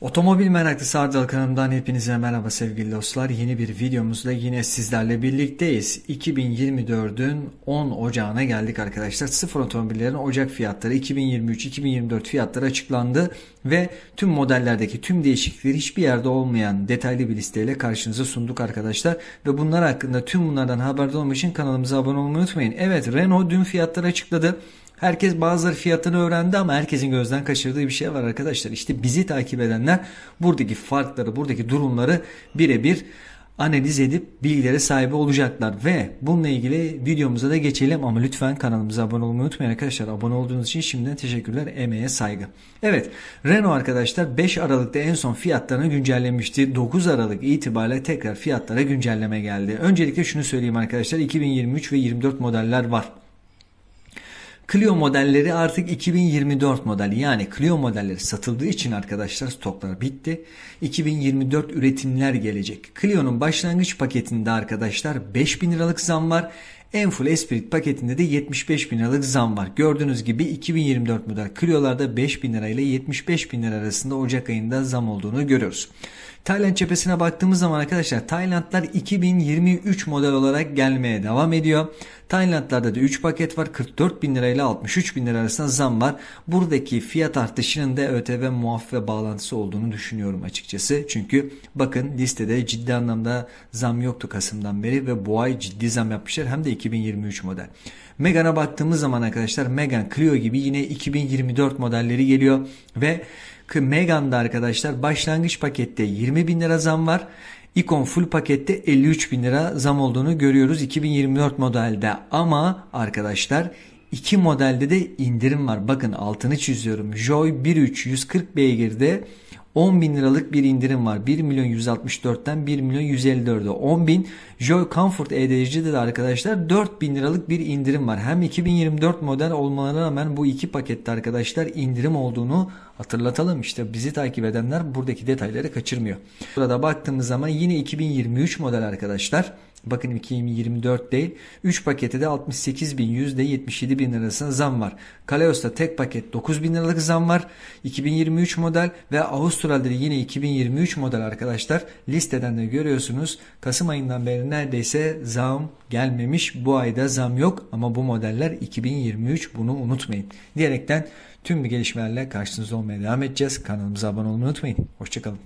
Otomobil meraklısı Ardal kanalımdan hepinize merhaba sevgili dostlar. Yeni bir videomuzla yine sizlerle birlikteyiz. 2024'ün 10 Ocağı'na geldik arkadaşlar. Sıfır otomobillerin Ocak fiyatları 2023-2024 fiyatları açıklandı ve tüm modellerdeki tüm değişiklikleri hiçbir yerde olmayan detaylı bir listeyle karşınıza sunduk arkadaşlar. Ve bunlar hakkında tüm bunlardan haberdar olmak için kanalımıza abone olmayı unutmayın. Evet Renault dün fiyatları açıkladı. Herkes bazıları fiyatını öğrendi ama herkesin gözden kaçırdığı bir şey var arkadaşlar. İşte bizi takip edenler buradaki farkları, buradaki durumları birebir analiz edip bilgilere sahibi olacaklar ve bununla ilgili videomuza da geçelim ama lütfen kanalımıza abone olmayı unutmayın arkadaşlar. Abone olduğunuz için şimdiden teşekkürler. Emeğe saygı. Evet Renault arkadaşlar 5 Aralık'ta en son fiyatlarını güncellemişti. 9 Aralık itibariyle tekrar fiyatlara güncelleme geldi. Öncelikle şunu söyleyeyim arkadaşlar 2023 ve 24 modeller var. Clio modelleri artık 2024 modeli yani Clio modelleri satıldığı için arkadaşlar stoklar bitti. 2024 üretimler gelecek. Clio'nun başlangıç paketinde arkadaşlar 5000 liralık zam var. En full Esprit paketinde de 75 bin liralık zam var. Gördüğünüz gibi 2024 model Clio'larda 5 bin lirayla 75 bin lira arasında Ocak ayında zam olduğunu görüyoruz. Tayland cephesine baktığımız zaman arkadaşlar Taylandlar 2023 model olarak gelmeye devam ediyor. Taylandlarda da 3 paket var. 44 bin lirayla 63 bin lira arasında zam var. Buradaki fiyat artışının da ÖTV muaf ve bağlantısı olduğunu düşünüyorum açıkçası. Çünkü bakın listede ciddi anlamda zam yoktu Kasım'dan beri ve bu ay ciddi zam yapmışlar. Hem de 2023 model. Megane'a baktığımız zaman arkadaşlar Megane Clio gibi yine 2024 modelleri geliyor ve Meganda arkadaşlar başlangıç pakette 20 bin lira zam var. Icon full pakette 53 bin lira zam olduğunu görüyoruz 2024 modelde ama arkadaşlar iki modelde de indirim var. Bakın altını çiziyorum. Joy 1.3 140 beygirde 10 bin liralık bir indirim var. 1 milyon 164'ten 1 milyon 154'e. 10 bin Joy Comfort EDC'de de arkadaşlar 4 bin liralık bir indirim var. Hem 2024 model olmalarına rağmen bu iki pakette arkadaşlar indirim olduğunu Hatırlatalım işte bizi takip edenler buradaki detayları kaçırmıyor. Burada baktığımız zaman yine 2023 model arkadaşlar. Bakın 2024 değil. 3 pakette de 68 bin %77 bin lirasına zam var. Kaleos'ta tek paket 9 bin liralık zam var. 2023 model ve Avustralya'da yine 2023 model arkadaşlar. Listeden de görüyorsunuz. Kasım ayından beri neredeyse zam gelmemiş. Bu ayda zam yok ama bu modeller 2023 bunu unutmayın. Diyerekten tüm bir gelişmelerle karşınızda olmak olmaya devam edeceğiz. Kanalımıza abone olmayı unutmayın. Hoşçakalın.